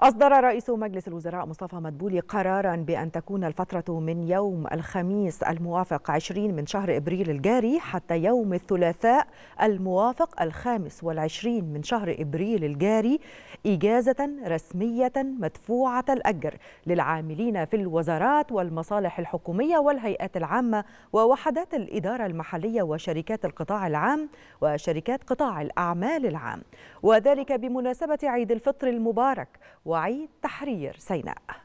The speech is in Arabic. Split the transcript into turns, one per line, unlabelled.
أصدر رئيس مجلس الوزراء مصطفى مدبولي قرارا بأن تكون الفترة من يوم الخميس الموافق 20 من شهر إبريل الجاري حتى يوم الثلاثاء الموافق الخامس والعشرين من شهر إبريل الجاري إجازة رسمية مدفوعة الأجر للعاملين في الوزارات والمصالح الحكومية والهيئات العامة ووحدات الإدارة المحلية وشركات القطاع العام وشركات قطاع الأعمال العام وذلك بمناسبة عيد الفطر المبارك وعيد تحرير سيناء